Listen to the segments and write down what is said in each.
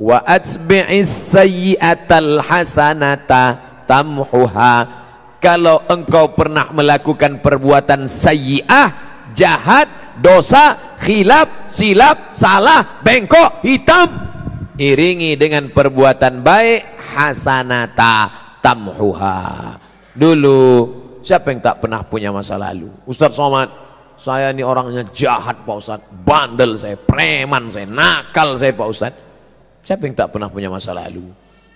wa atbi'is sayyi'atal hasanata tamhuha kalau engkau pernah melakukan perbuatan sayyi'ah jahat dosa khilaf silap salah bengkok hitam iringi dengan perbuatan baik hasanata tamhuha dulu siapa yang tak pernah punya masa lalu Ustaz Somad saya ini orangnya jahat Pak Ustaz bandel saya preman saya nakal saya Pak Ustaz Siapa yang tak pernah punya masa lalu?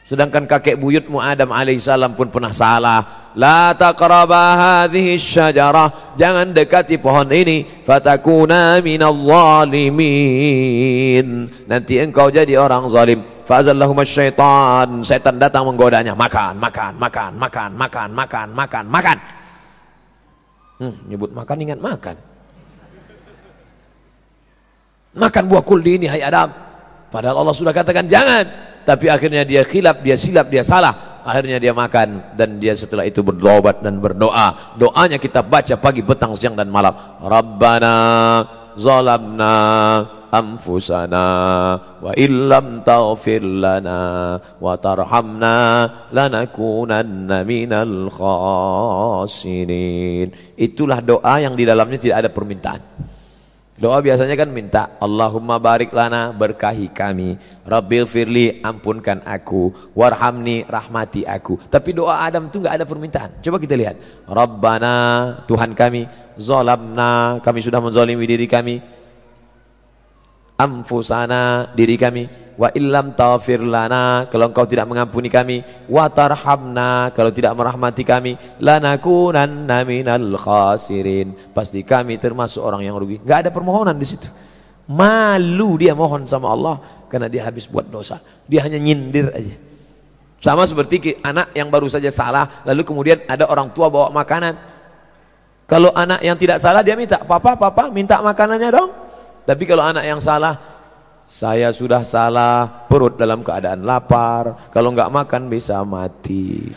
Sedangkan kakek buyutmu Adam alaihissalam pun pernah salah. La taqraba hadhihi syajarah. Jangan dekati pohon ini. Fatakuna minal zalimin. Nanti engkau jadi orang zalim. Fazallahumma syaitan. Setan datang menggodanya. Makan, makan, makan, makan, makan, makan, makan, makan. Hmm, nyebut makan ingat makan. Makan buah kuldi ini hai Adam. Padahal Allah sudah katakan jangan, tapi akhirnya dia khilaf, dia silap, dia salah. Akhirnya dia makan dan dia setelah itu berdobat dan berdoa. Doanya kita baca pagi, petang, siang dan malam. Rabbana zalamna anfusana wa illam taghfir lana wa tarhamna lanakunanna minal khasirin. Itulah doa yang di dalamnya tidak ada permintaan. Doa biasanya kan minta, Allahumma barik lana berkahi kami, Rabbil firli ampunkan aku, warhamni rahmati aku. Tapi doa Adam itu nggak ada permintaan. Coba kita lihat, Rabbana Tuhan kami, zolamna kami sudah menzolimi diri kami, amfusana diri kami, wa illam taufir lana kalau engkau tidak mengampuni kami wa tarhamna kalau tidak merahmati kami lanakunanna minal khasirin pasti kami termasuk orang yang rugi enggak ada permohonan di situ malu dia mohon sama Allah karena dia habis buat dosa dia hanya nyindir aja sama seperti anak yang baru saja salah lalu kemudian ada orang tua bawa makanan kalau anak yang tidak salah dia minta papa papa minta makanannya dong tapi kalau anak yang salah saya sudah salah perut dalam keadaan lapar kalau nggak makan bisa mati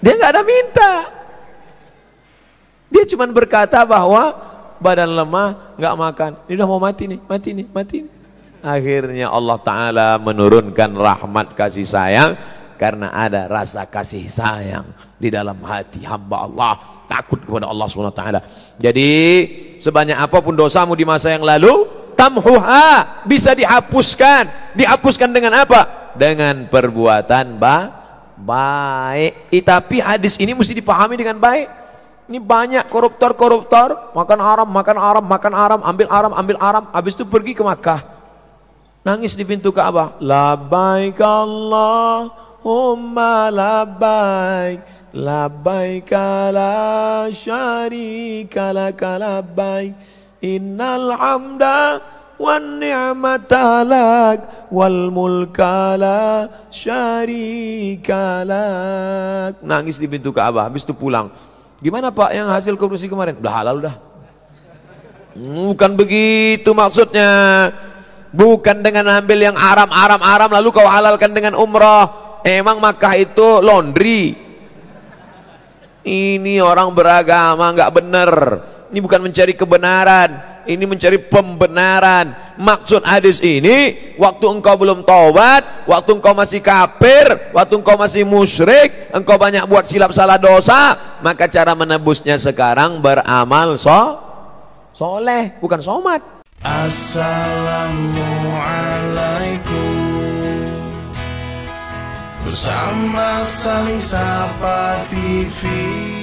dia nggak ada minta dia cuma berkata bahwa badan lemah nggak makan ini udah mau mati nih mati nih mati nih akhirnya Allah Ta'ala menurunkan rahmat kasih sayang karena ada rasa kasih sayang di dalam hati hamba Allah takut kepada Allah SWT jadi sebanyak apapun dosamu di masa yang lalu tamhuha bisa dihapuskan dihapuskan dengan apa dengan perbuatan ba baik eh, tapi hadis ini mesti dipahami dengan baik ini banyak koruptor-koruptor makan haram makan haram makan haram ambil haram ambil haram habis itu pergi ke Makkah nangis di pintu Ka'bah labaik umma labaik labaik la syarika lak labaik innal hamda wan ni'mata lak wal mulka la syarika lak nangis di pintu Ka'bah habis itu pulang gimana Pak yang hasil korupsi kemarin udah halal udah hmm, bukan begitu maksudnya bukan dengan ambil yang haram-haram-haram lalu kau halalkan dengan umrah emang Makkah itu laundry ini orang beragama nggak bener ini bukan mencari kebenaran, ini mencari pembenaran. Maksud hadis ini, waktu engkau belum taubat, waktu engkau masih kafir, waktu engkau masih musyrik, engkau banyak buat silap salah dosa, maka cara menebusnya sekarang beramal so soleh, bukan somat. Assalamualaikum Bersama saling sapa TV